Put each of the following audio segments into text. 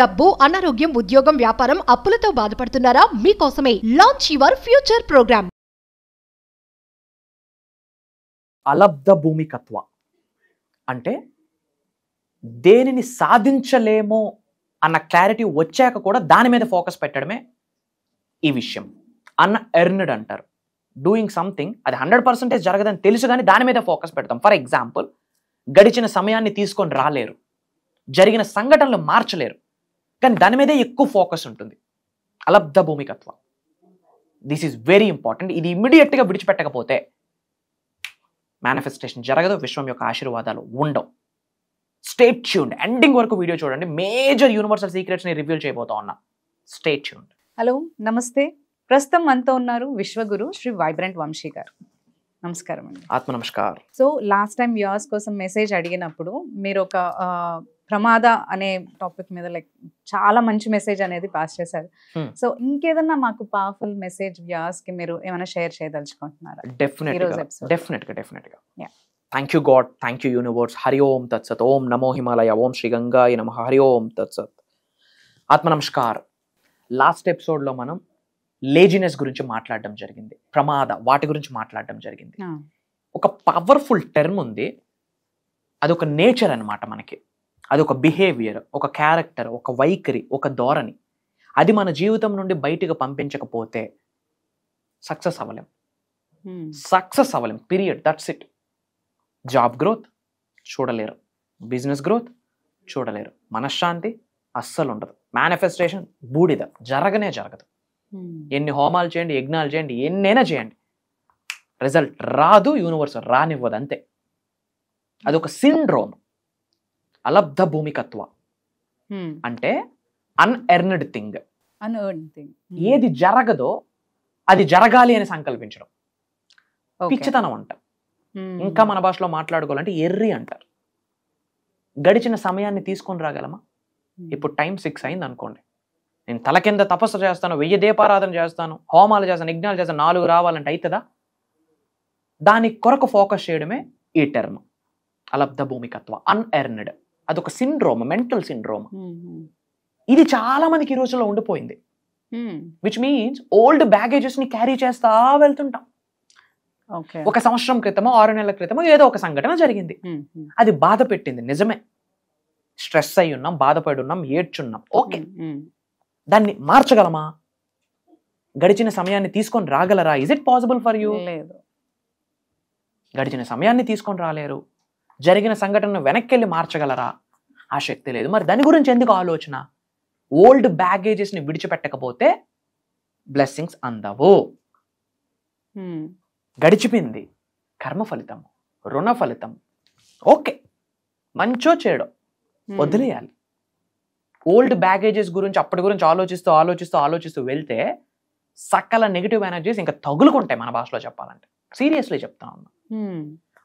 డబ్బు అనారోగ్యం ఉద్యోగం వ్యాపారం అప్పులతో బాధపడుతున్నారా మీకోసమే లాంచ్ యువర్ ఫ్యూచర్ ప్రోగ్రామ్ అలబ్ధ భూమికత్వ అంటే దేనిని సాధించలేమో అన్న క్లారిటీ వచ్చాక కూడా దాని మీద ఫోకస్ పెట్టడమే ఈ విషయం అన్న ఎర్నడ్ అంటారు డూయింగ్ సంథింగ్ అది హండ్రెడ్ పర్సెంటేజ్ జరగదని తెలుసు కానీ దాని మీద ఫోకస్ పెడతాం ఫర్ ఎగ్జాంపుల్ గడిచిన సమయాన్ని తీసుకొని రాలేరు జరిగిన సంఘటనలు మార్చలేరు కానీ దాని మీదే ఎక్కువ ఫోకస్ ఉంటుంది అలబ్ధ భూమికత్వం దిస్ ఈజ్ వెరీ ఇంపార్టెంట్ ఇది ఇమ్మీడియట్గా విడిచిపెట్టకపోతే మేనిఫెస్టేషన్ జరగదు విశ్వం యొక్క ఆశీర్వాదాలు ఉండవు స్టేట్ ట్యూన్ ఎండింగ్ వరకు వీడియో చూడండి మేజర్ యూనివర్సల్ సీక్రెట్స్ని రివ్యూల్ చేయబోతా ఉన్నా స్టేట్ ట్యూన్ హలో నమస్తే ప్రస్తుతం మనతో ఉన్నారు విశ్వగురు శ్రీ వైబ్రెంట్ వంశీ గారు నమస్కారం అండి ఆత్మ నమస్కారం సో లాస్ట్ టైం వ్యూవర్స్ కోసం మెసేజ్ అడిగినప్పుడు మీరు ఒక ప్రమాద అనే టాపిక్ మీద లైక్ చాలా మంచి మెసేజ్ అనేది పాస్ చేశారు సో hmm. ఇంకేదన్నా మాకు పవర్ఫుల్ మెసేజ్ వ్యాస్ కి మీరు ఏమైనా షేర్ చేయదలుచుకుంటున్నారా డెఫినెట్ గా డెఫినెట్ గా thank you God thank you universe హరి ఓం తత్సత్ ఓం నమో హిమాలయ ఓం శ్రీ గంగాయ నమ హరి ఓం తత్సత్ ఆత్మ నమస్కార్ లాస్ట్ ఎపిసోడ్లో మనం లేజినెస్ గురించి మాట్లాడడం జరిగింది ప్రమాద వాటి గురించి మాట్లాడడం జరిగింది ఒక పవర్ఫుల్ టర్మ్ ఉంది అది ఒక నేచర్ అనమాట మనకి అది ఒక బిహేవియర్ ఒక క్యారెక్టర్ ఒక వైఖరి ఒక ధోరణి అది మన జీవితం నుండి బయటకు పంపించకపోతే సక్సెస్ అవ్వలేం సక్సెస్ hmm. అవ్వలేం period that's it job growth చూడలేరు బిజినెస్ గ్రోత్ చూడలేరు మనశ్శాంతి అస్సలు ఉండదు మేనిఫెస్టేషన్ బూడిద జరగనే జరగదు hmm. ఎన్ని హోమాలు చేయండి యజ్ఞాలు చేయండి ఎన్నైనా చేయండి రిజల్ట్ రాదు యూనివర్స్ రానివ్వదు అంతే అదొక సిండ్రోమ్ అలబ్ధ భూమికత్వ అంటే అన్ఎర్న్డ్ థింగ్ థింగ్ ఏది జరగదో అది జరగాలి అని సంకల్పించడం పిచ్చితనం అంటారు ఇంకా మన భాషలో మాట్లాడుకోవాలంటే ఎర్రి అంటారు గడిచిన సమయాన్ని తీసుకొని రాగలమా ఇప్పుడు టైం సిక్స్ అయింది అనుకోండి నేను తల కింద తపస్సు చేస్తాను వెయ్యి దీపారాధన చేస్తాను హోమాలు చేస్తాను యజ్ఞాలు చేస్తాను నాలుగు రావాలంటే అవుతుందా దాని కొరకు ఫోకస్ చేయడమే ఈ టర్మ్ అలబ్ధ భూమికత్వ అన్ఎర్న్డ్ అదొక సిండ్రోమ్ మెంటల్ సిండ్రోమ్ ఇది చాలా మందికి ఈ రోజుల్లో ఉండిపోయింది విచ్ మీన్స్ ఓల్డ్ బ్యాగేజెస్ ని క్యారీ చేస్తా వెళ్తుంటాం ఒక సంవత్సరం క్రితమో ఆరు నెలల క్రితమో ఏదో ఒక సంఘటన జరిగింది అది బాధ పెట్టింది నిజమే స్ట్రెస్ అయి ఉన్నాం బాధపడి ఉన్నాం ఏడ్చున్నాం ఓకే దాన్ని మార్చగలమా గడిచిన సమయాన్ని తీసుకొని రాగలరా is it possible for you గడిచిన సమయాన్ని తీసుకొని రాలేరు జరిగిన సంఘటనను వెనక్కి మార్చగలరా ఆ శక్తి లేదు మరి దాని గురించి ఎందుకు ఆలోచన ఓల్డ్ బ్యాగేజెస్ని విడిచిపెట్టకపోతే బ్లెస్సింగ్స్ అందవు గడిచిపోయింది కర్మ ఫలితం రుణ ఫలితం ఓకే మంచో చేయడం వదిలేయాలి ఓల్డ్ బ్యాగేజెస్ గురించి అప్పటి గురించి ఆలోచిస్తూ ఆలోచిస్తూ ఆలోచిస్తూ వెళ్తే సకల నెగిటివ్ ఎనర్జీస్ ఇంకా తగులుకుంటాయి మన భాషలో చెప్పాలంటే సీరియస్లీ చెప్తా ఉన్నా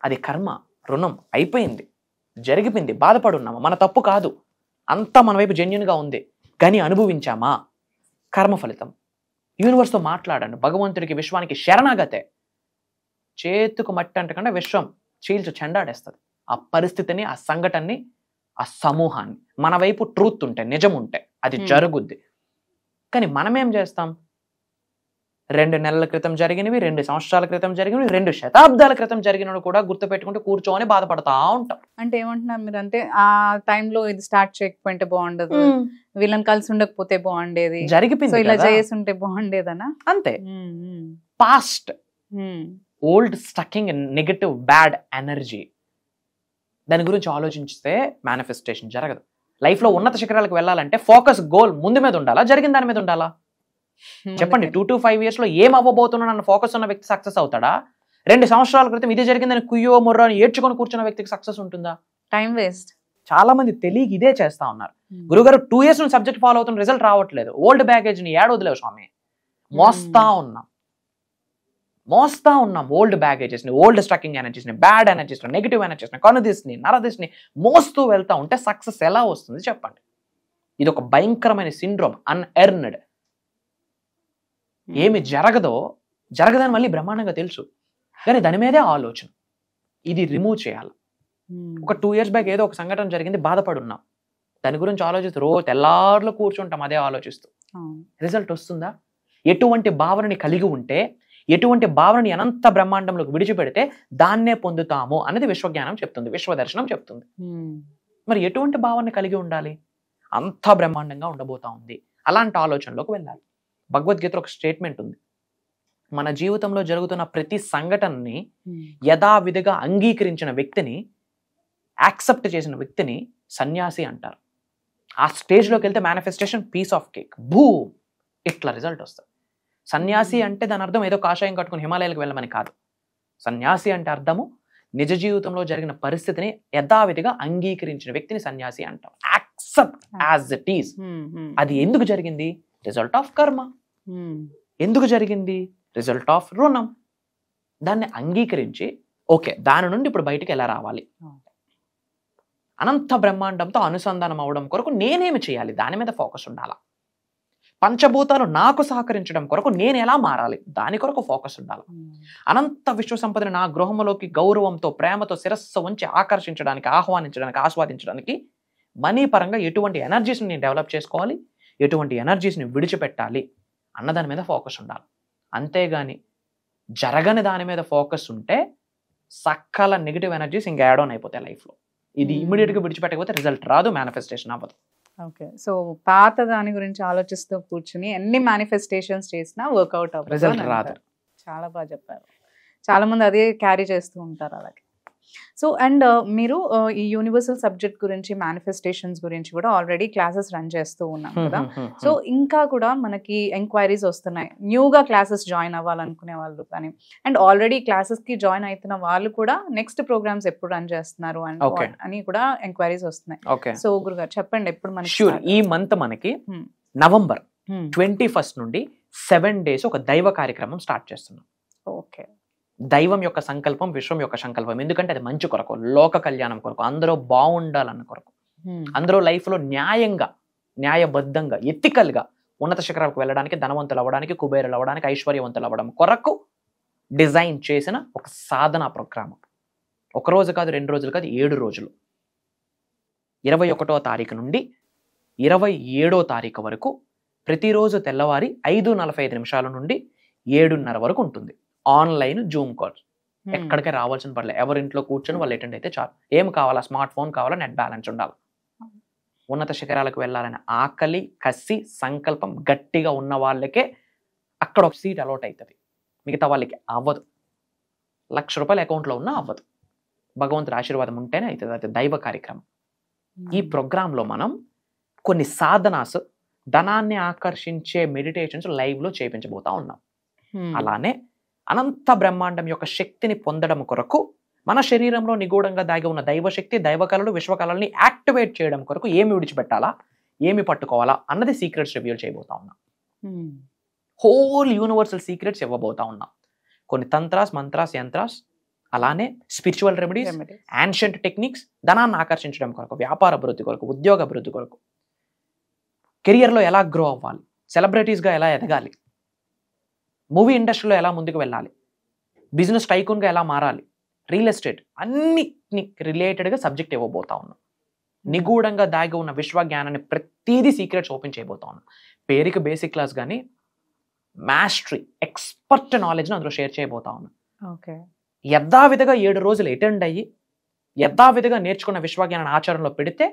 అది కర్మ రుణం అయిపోయింది జరిగిపోయింది బాధపడున్నామా మన తప్పు కాదు అంతా మన వైపు జెన్యున్గా ఉంది కానీ అనుభవించామా కర్మ ఫలితం యూనివర్స్తో మాట్లాడాను భగవంతుడికి విశ్వానికి శరణాగతే చేతుకు మట్టి అంటకుండా విశ్వం చీల్చి చెండాడేస్తుంది ఆ పరిస్థితిని ఆ సంఘటనని ఆ సమూహాన్ని మన వైపు ట్రూత్ ఉంటే నిజం ఉంటే అది జరుగుద్ది కానీ మనమేం చేస్తాం రెండు నెలల క్రితం జరిగినవి రెండు సంవత్సరాల క్రితం జరిగినవి రెండు శతాబ్దాల క్రితం జరిగినవి కూడా గుర్తు పెట్టుకుంటూ కూర్చోమని బాధపడతా ఉంటాం అంటే ఏమంటున్నారు మీరు అంటే ఆ టైంలో ఇది స్టార్ట్ చేయకపోయింటే బాగుండదు వీళ్ళని కలిసి ఉండకపోతే బాగుండేది జరిగిపోయింది ఇలా చేస్తుంటే బాగుండేదనా అంతే past old stucking negative bad energy దాని గురించి ఆలోచించితే మేనిఫెస్టేషన్ జరగదు లైఫ్లో ఉన్నత శిఖరాలకు వెళ్ళాలంటే ఫోకస్ గోల్ ముందు మీద ఉండాలా జరిగిన దాని మీద ఉండాలా చెప్పండి టూ టు ఫైవ్ ఇయర్స్లో ఏం అవ్వబోతున్నా నన్ను ఫోకస్ ఉన్న వ్యక్తి సక్సెస్ అవుతాడా రెండు సంవత్సరాల క్రితం ఇదే జరిగిందని కుయ్యో ముర్రో అని ఏడ్చుకొని కూర్చున్న వ్యక్తికి సక్సెస్ ఉంటుందా టైం వేస్ట్ చాలా మంది తెలియక ఇదే చేస్తా ఉన్నారు గురుగారు టూ ఇయర్స్ నుంచి సబ్జెక్ట్ ఫాలో అవుతున్న రిజల్ట్ రావట్లేదు ఓల్డ్ బ్యాగేజ్ ని ఏడవదిలేవు స్వామి మోస్తా ఉన్నాం మోస్తా ఉన్నాం ఓల్డ్ బ్యాగేజెస్ ని ఓల్డ్ స్ట్రకింగ్ ఎనర్జీస్ ని బ్యాడ్ ఎనర్జీస్ ని నెగిటివ్ ఎనర్జీస్ ని కనుదీస్ ని నరదీస్ ని మోస్తూ వెళ్తా ఉంటే సక్సెస్ ఎలా వస్తుంది చెప్పండి ఇది ఒక భయంకరమైన సిండ్రోమ్ అన్ఎర్న్డ్ Hmm. ఏమి జరగదో జరగదని మళ్ళీ బ్రహ్మాండంగా తెలుసు కానీ దాని మీదే ఆలోచన ఇది రిమూవ్ చేయాలి hmm. ఒక టూ ఇయర్స్ బ్యాక్ ఏదో ఒక సంఘటన జరిగింది ఉన్నాం దాని గురించి ఆలోచిస్తూ రోజు తెల్లారులో కూర్చుంటాం అదే ఆలోచిస్తూ రిజల్ట్ వస్తుందా ఎటువంటి భావనని కలిగి ఉంటే ఎటువంటి భావనని అనంత బ్రహ్మాండంలోకి విడిచిపెడితే దాన్నే పొందుతాము అనేది విశ్వజ్ఞానం చెప్తుంది విశ్వదర్శనం చెప్తుంది hmm. మరి ఎటువంటి భావన కలిగి ఉండాలి అంత బ్రహ్మాండంగా ఉండబోతా ఉంది అలాంటి ఆలోచనలోకి వెళ్ళాలి భగవద్గీత ఒక స్టేట్మెంట్ ఉంది మన జీవితంలో జరుగుతున్న ప్రతి సంఘటనని hmm. యథావిధిగా అంగీకరించిన వ్యక్తిని యాక్సెప్ట్ చేసిన వ్యక్తిని సన్యాసి అంటారు ఆ స్టేజ్లోకి వెళ్తే మేనిఫెస్టేషన్ పీస్ ఆఫ్ కేక్ భూ ఇట్లా రిజల్ట్ వస్తుంది సన్యాసి hmm. అంటే దాని అర్థం ఏదో కాషాయం కట్టుకుని హిమాలయాలకు వెళ్ళమని కాదు సన్యాసి అంటే అర్థము నిజ జీవితంలో జరిగిన పరిస్థితిని యథావిధిగా అంగీకరించిన వ్యక్తిని సన్యాసి అంటాం యాక్సెప్ట్ యాజ్ ఇట్ ఈస్ అది ఎందుకు జరిగింది రిజల్ట్ ఆఫ్ కర్మ ఎందుకు జరిగింది రిజల్ట్ ఆఫ్ రుణం దాన్ని అంగీకరించి ఓకే దాని నుండి ఇప్పుడు బయటకు ఎలా రావాలి అనంత బ్రహ్మాండంతో అనుసంధానం అవడం కొరకు నేనేమి చేయాలి దాని మీద ఫోకస్ ఉండాలా పంచభూతాలు నాకు సహకరించడం కొరకు నేను ఎలా మారాలి దాని కొరకు ఫోకస్ ఉండాలి hmm. అనంత విశ్వ సంపదని నా గృహంలోకి గౌరవంతో ప్రేమతో శిరస్సు ఉంచి ఆకర్షించడానికి ఆహ్వానించడానికి ఆస్వాదించడానికి మనీ పరంగా ఎటువంటి ఎనర్జీస్ని నేను డెవలప్ చేసుకోవాలి ఎటువంటి ఎనర్జీస్ని విడిచిపెట్టాలి అన్న దాని మీద ఫోకస్ ఉండాలి అంతేగాని జరగని దాని మీద ఫోకస్ ఉంటే సకల నెగిటివ్ ఎనర్జీస్ ఇంకా యాడ్ ఆన్ అయిపోతాయి లైఫ్లో ఇది ఇమీడియట్గా విడిచిపెట్టకపోతే రిజల్ట్ రాదు మేనిఫెస్టేషన్ అవ్వదు ఓకే సో పాత దాని గురించి ఆలోచిస్తూ కూర్చుని ఎన్ని మేనిఫెస్టేషన్స్ చేసినా వర్కౌట్ అవ్వదు రిజల్ట్ రాదు చాలా బాగా చెప్పారు చాలా మంది అదే క్యారీ చేస్తూ ఉంటారు అలాగే సో అండ్ uh, మీరు uh, ఈ యూనివర్సల్ సబ్జెక్ట్ గురించి మేనిఫెస్టేషన్స్ గురించి కూడా ఆల్రెడీ క్లాసెస్ రన్ చేస్తూ ఉన్నాం కదా సో ఇంకా కూడా మనకి ఎంక్వైరీస్ వస్తున్నాయి న్యూగా క్లాసెస్ జాయిన్ అవ్వాలనుకునే వాళ్ళు కానీ అండ్ ఆల్రెడీ క్లాసెస్ కి జాయిన్ అవుతున్న వాళ్ళు కూడా నెక్స్ట్ ప్రోగ్రామ్స్ ఎప్పుడు రన్ చేస్తున్నారు అండ్ అని కూడా ఎంక్వైరీస్ వస్తున్నాయి సో గురుగారు చెప్పండి ఎప్పుడు మనకి ఈ మంత్ మనకి నవంబర్ ట్వంటీ ఫస్ట్ నుండి సెవెన్ డేస్ ఒక దైవ కార్యక్రమం స్టార్ట్ చేస్తున్నాం ఓకే దైవం యొక్క సంకల్పం విశ్వం యొక్క సంకల్పం ఎందుకంటే అది మంచి కొరకు లోక కళ్యాణం కొరకు అందరూ బాగుండాలన్న కొరకు అందరూ లైఫ్లో న్యాయంగా న్యాయబద్ధంగా ఎత్తికల్గా ఉన్నత శిఖరాలకు వెళ్ళడానికి ధనవంతులు అవ్వడానికి కుబేరులు అవ్వడానికి ఐశ్వర్యవంతులు అవ్వడం కొరకు డిజైన్ చేసిన ఒక సాధన ప్రోగ్రామ్ ఒక రోజు కాదు రెండు రోజులు కాదు ఏడు రోజులు ఇరవై ఒకటో తారీఖు నుండి ఇరవై ఏడో తారీఖు వరకు ప్రతిరోజు తెల్లవారి ఐదు నలభై ఐదు నిమిషాల నుండి ఏడున్నర వరకు ఉంటుంది ఆన్లైన్ జూమ్ కాల్ hmm. ఎక్కడికి రావాల్సిన పర్లేదు ఇంట్లో కూర్చొని వాళ్ళు అటెండ్ అయితే చాలు ఏం కావాలా స్మార్ట్ ఫోన్ కావాలా నెట్ బ్యాలెన్స్ ఉండాలి ఉన్నత శిఖరాలకు వెళ్ళాలని ఆకలి కసి సంకల్పం గట్టిగా ఉన్న వాళ్ళకే అక్కడ ఒక సీట్ అలౌట్ అవుతుంది మిగతా వాళ్ళకి అవ్వదు లక్ష రూపాయలు అకౌంట్లో ఉన్నా అవ్వదు భగవంతుడి ఆశీర్వాదం ఉంటేనే అవుతుంది అది దైవ కార్యక్రమం ఈ hmm. ప్రోగ్రాంలో మనం కొన్ని సాధనాస్ ధనాన్ని ఆకర్షించే మెడిటేషన్స్ లైవ్లో చేయించబోతా ఉన్నాం hmm. అలానే అనంత బ్రహ్మాండం యొక్క శక్తిని పొందడం కొరకు మన శరీరంలో నిగూఢంగా దాగి ఉన్న దైవశక్తి దైవకళలు విశ్వకళల్ని యాక్టివేట్ చేయడం కొరకు ఏమి విడిచిపెట్టాలా ఏమి పట్టుకోవాలా అన్నది సీక్రెట్స్ రివ్యూల్ చేయబోతా ఉన్నా హోల్ యూనివర్సల్ సీక్రెట్స్ ఇవ్వబోతా ఉన్నా కొన్ని తంత్రాస్ మంత్రాస్ యంత్రాస్ అలానే స్పిరిచువల్ రెమెడీస్ యాన్షియంట్ టెక్నిక్స్ ధనాన్ని ఆకర్షించడం కొరకు వ్యాపార అభివృద్ధి కొరకు ఉద్యోగ అభివృద్ధి కొరకు కెరియర్లో ఎలా గ్రో అవ్వాలి సెలబ్రిటీస్గా ఎలా ఎదగాలి మూవీ ఇండస్ట్రీలో ఎలా ముందుకు వెళ్ళాలి బిజినెస్ టైకూన్గా ఎలా మారాలి రియల్ ఎస్టేట్ అన్నిటిని రిలేటెడ్గా సబ్జెక్ట్ ఇవ్వబోతా ఉన్నాం నిగూఢంగా దాగి ఉన్న విశ్వజ్ఞానాన్ని ప్రతిదీ సీక్రెట్స్ ఓపెన్ చేయబోతా ఉన్నాం పేరుకి బేసిక్ క్లాస్ కానీ మాస్టరీ ఎక్స్పర్ట్ నాలెడ్జ్ని అందులో షేర్ చేయబోతా ఉన్నాం ఓకే యథావిధిగా ఏడు రోజులు అటెండ్ అయ్యి యథావిధిగా నేర్చుకున్న విశ్వజ్ఞానాన్ని ఆచరణలో పెడితే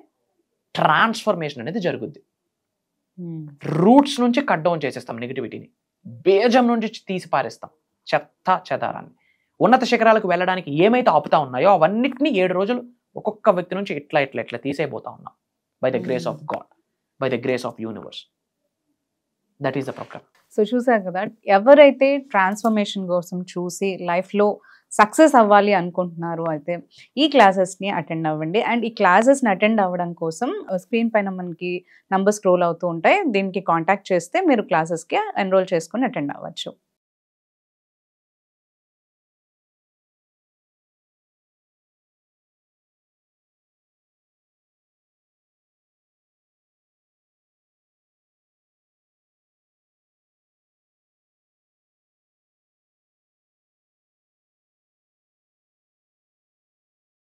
ట్రాన్స్ఫర్మేషన్ అనేది జరుగుద్ది రూట్స్ నుంచి కట్ డౌన్ చేసేస్తాం నెగిటివిటీని బేజం నుండి తీసి పారేస్తాం చెత్త చెదారాన్ని ఉన్నత శిఖరాలకు వెళ్ళడానికి ఏమైతే ఆపుతా ఉన్నాయో అవన్నిటినీ ఏడు రోజులు ఒక్కొక్క వ్యక్తి నుంచి ఇట్లా ఇట్లా ఇట్లా తీసేయబోతా ఉన్నాం by the grace of God by the grace of universe that is the problem so చూసాం కదా ఎవరైతే ట్రాన్స్ఫర్మేషన్ కోసం చూసి లైఫ్లో సక్సెస్ అవ్వాలి అనుకుంటున్నారు అయితే ఈ క్లాసెస్ని అటెండ్ అవ్వండి అండ్ ఈ క్లాసెస్ని అటెండ్ అవ్వడం కోసం స్క్రీన్ పైన మనకి నంబర్ స్క్రోల్ అవుతూ ఉంటాయి దీనికి కాంటాక్ట్ చేస్తే మీరు క్లాసెస్కి ఎన్రోల్ చేసుకుని అటెండ్ అవ్వచ్చు